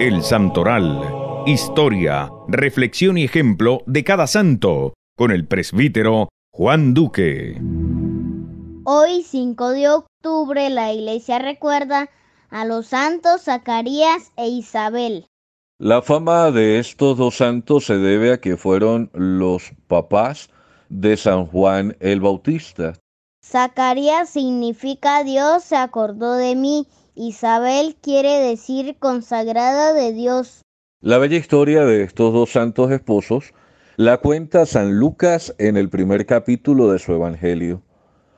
El Santoral. Historia, reflexión y ejemplo de cada santo. Con el presbítero Juan Duque. Hoy, 5 de octubre, la iglesia recuerda a los santos Zacarías e Isabel. La fama de estos dos santos se debe a que fueron los papás de San Juan el Bautista. Zacarías significa Dios se acordó de mí. Isabel quiere decir consagrada de Dios. La bella historia de estos dos santos esposos la cuenta San Lucas en el primer capítulo de su Evangelio.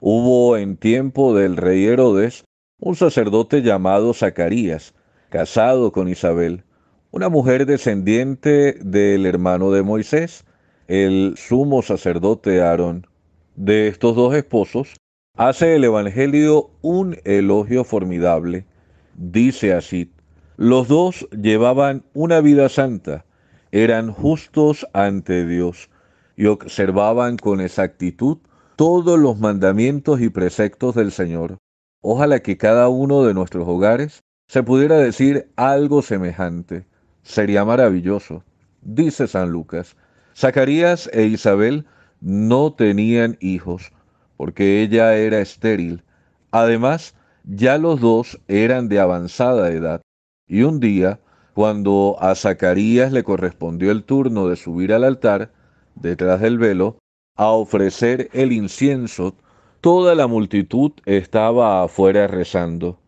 Hubo en tiempo del rey Herodes un sacerdote llamado Zacarías, casado con Isabel, una mujer descendiente del hermano de Moisés, el sumo sacerdote Aarón. De estos dos esposos Hace el Evangelio un elogio formidable. Dice así, los dos llevaban una vida santa, eran justos ante Dios y observaban con exactitud todos los mandamientos y preceptos del Señor. Ojalá que cada uno de nuestros hogares se pudiera decir algo semejante. Sería maravilloso, dice San Lucas. Zacarías e Isabel no tenían hijos porque ella era estéril. Además, ya los dos eran de avanzada edad. Y un día, cuando a Zacarías le correspondió el turno de subir al altar, detrás del velo, a ofrecer el incienso, toda la multitud estaba afuera rezando.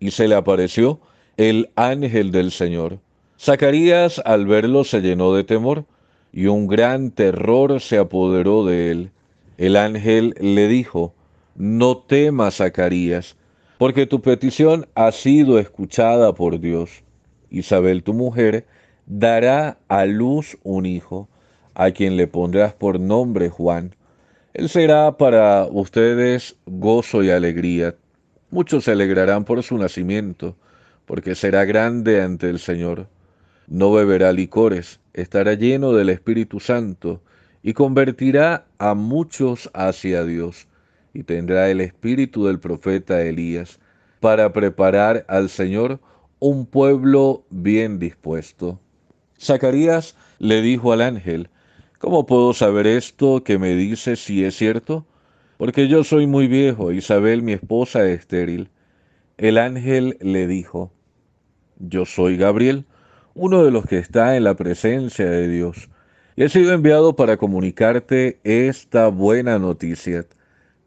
Y se le apareció el ángel del Señor. Zacarías al verlo se llenó de temor, y un gran terror se apoderó de él. El ángel le dijo, no temas, Zacarías, porque tu petición ha sido escuchada por Dios. Isabel, tu mujer, dará a luz un hijo, a quien le pondrás por nombre Juan. Él será para ustedes gozo y alegría. Muchos se alegrarán por su nacimiento, porque será grande ante el Señor. No beberá licores, estará lleno del Espíritu Santo y convertirá a muchos hacia Dios, y tendrá el espíritu del profeta Elías para preparar al Señor un pueblo bien dispuesto. Zacarías le dijo al ángel, ¿cómo puedo saber esto que me dices si es cierto? Porque yo soy muy viejo, Isabel mi esposa es estéril. El ángel le dijo, yo soy Gabriel, uno de los que está en la presencia de Dios He sido enviado para comunicarte esta buena noticia,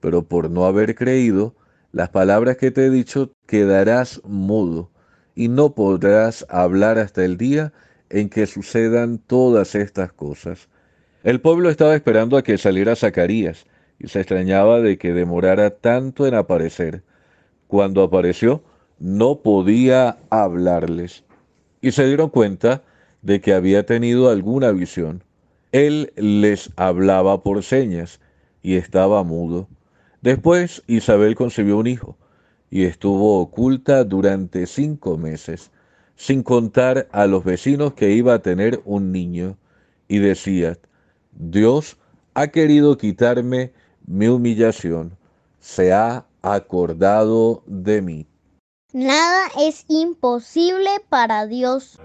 pero por no haber creído, las palabras que te he dicho quedarás mudo y no podrás hablar hasta el día en que sucedan todas estas cosas. El pueblo estaba esperando a que saliera Zacarías y se extrañaba de que demorara tanto en aparecer. Cuando apareció, no podía hablarles y se dieron cuenta de que había tenido alguna visión. Él les hablaba por señas y estaba mudo. Después Isabel concibió un hijo y estuvo oculta durante cinco meses, sin contar a los vecinos que iba a tener un niño, y decía, Dios ha querido quitarme mi humillación, se ha acordado de mí. Nada es imposible para Dios.